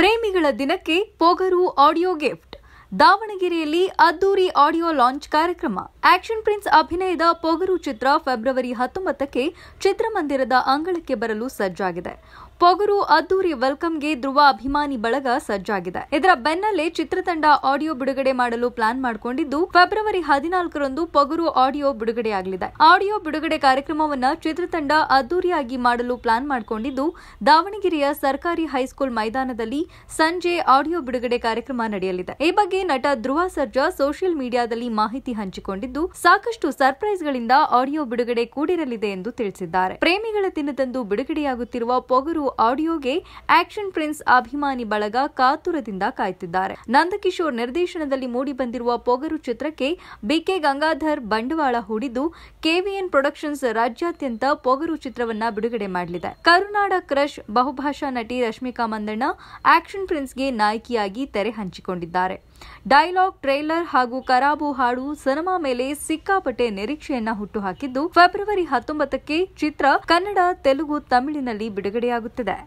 ಪ್ರೇಮಿಗಳ ದಿನಕ್ಕೆ ಪೋಗರು audio gift ದಾವಣಗೆರೆಯಲ್ಲಿ ಅದ್ದೂರಿ ಆಡಿಯೋ ಲಾಂಚ್ ಕಾರ್ಯಕ್ರಮ ಆಕ್ಷನ್ ಪ್ರಿನ್ಸ್ ಅಭಿನಯದ ಪೊಗರು ಚಿತ್ರ ಫೆಬ್ರವರಿ ಹತ್ತೊಂಬತ್ತಕ್ಕೆ ಚಿತ್ರಮಂದಿರದ ಅಂಗಳಕ್ಕೆ ಬರಲು ಸಜ್ಜಾಗಿದೆ ಪೊಗರು ಅದ್ದೂರಿ ವೆಲ್ಕಮ್ಗೆ ಧ್ರುವ ಅಭಿಮಾನಿ ಬಳಗ ಸಜ್ಜಾಗಿದೆ ಇದರ ಬೆನ್ನಲ್ಲೇ ಚಿತ್ರತಂಡ ಆಡಿಯೋ ಬಿಡುಗಡೆ ಮಾಡಲು ಪ್ಲಾನ್ ಮಾಡಿಕೊಂಡಿದ್ದು ಫೆಬ್ರವರಿ ಹದಿನಾಲ್ಕರಂದು ಪೊಗರು ಆಡಿಯೋ ಬಿಡುಗಡೆಯಾಗಲಿದೆ ಆಡಿಯೋ ಬಿಡುಗಡೆ ಕಾರ್ಯಕ್ರಮವನ್ನು ಚಿತ್ರತಂಡ ಅದ್ದೂರಿಯಾಗಿ ಮಾಡಲು ಪ್ಲಾನ್ ಮಾಡಿಕೊಂಡಿದ್ದು ದಾವಣಗೆರೆಯ ಸರ್ಕಾರಿ ಹೈಸ್ಕೂಲ್ ಮೈದಾನದಲ್ಲಿ ಸಂಜೆ ಆಡಿಯೋ ಬಿಡುಗಡೆ ಕಾರ್ಯಕ್ರಮ ನಡೆಯಲಿದೆ ಈ ಬಗ್ಗೆ ನಟ ಧ್ರುವ ಸರ್ಜಾ ಸೋಷಿಯಲ್ ಮೀಡಿಯಾದಲ್ಲಿ ಮಾಹಿತಿ ಹಂಚಿಕೊಂಡಿದ್ದಾರೆ ಮಾಡಿದ್ದು ಸಾಕಷ್ಟು ಸರ್ಪ್ರೈಸ್ ಗಳಿಂದ ಆಡಿಯೋ ಬಿಡುಗಡೆ ಕೂಡಿರಲಿದೆ ಎಂದು ತಿಳಿಸಿದ್ದಾರೆ ಪ್ರೇಮಿಗಳ ದಿನದಂದು ಬಿಡುಗಡೆಯಾಗುತ್ತಿರುವ ಪೊಗರು ಆಡಿಯೋಗೆ ಆಕ್ಷನ್ ಪ್ರಿನ್ಸ್ ಅಭಿಮಾನಿ ಬಳಗ ಕಾತುರದಿಂದ ಕಾಯ್ತಿದ್ದಾರೆ ನಂದಕಿಶೋರ್ ನಿರ್ದೇಶನದಲ್ಲಿ ಮೂಡಿಬಂದಿರುವ ಪೊಗರು ಚಿತ್ರಕ್ಕೆ ಬಿಕೆ ಗಂಗಾಧರ್ ಬಂಡವಾಳ ಹೂಡಿದ್ದು ಕೆವಿಎನ್ ಪ್ರೊಡಕ್ಷನ್ಸ್ ರಾಜ್ಯಾದ್ಯಂತ ಪೊಗರು ಚಿತ್ರವನ್ನ ಬಿಡುಗಡೆ ಮಾಡಲಿದೆ ಕರುನಾಡ ಕ್ರಶ್ ಬಹುಭಾಷಾ ನಟಿ ರಶ್ಮಿಕಾ ಮಂದಣ್ಣ ಆಕ್ಷನ್ ಪ್ರಿನ್ಸ್ಗೆ ನಾಯಕಿಯಾಗಿ ತೆರೆ ಹಂಚಿಕೊಂಡಿದ್ದಾರೆ ಡೈಲಾಗ್ ಟ್ರೇಲರ್ ಹಾಗೂ ಕರಾಬು ಹಾಡು ಸಿನಿಮಾ ಮೇಲೆ ಮೇಲೆ ಸಿಕ್ಕಾಪಟ್ಟೆ ನಿರೀಕ್ಷೆಯನ್ನ ಹುಟ್ಟುಹಾಕಿದ್ದು ಫೆಬ್ರವರಿ ಹತ್ತೊಂಬತ್ತಕ್ಕೆ ಚಿತ್ರ ಕನ್ನಡ ತೆಲುಗು ತಮಿಳಿನಲ್ಲಿ ಬಿಡುಗಡೆಯಾಗುತ್ತಿದೆ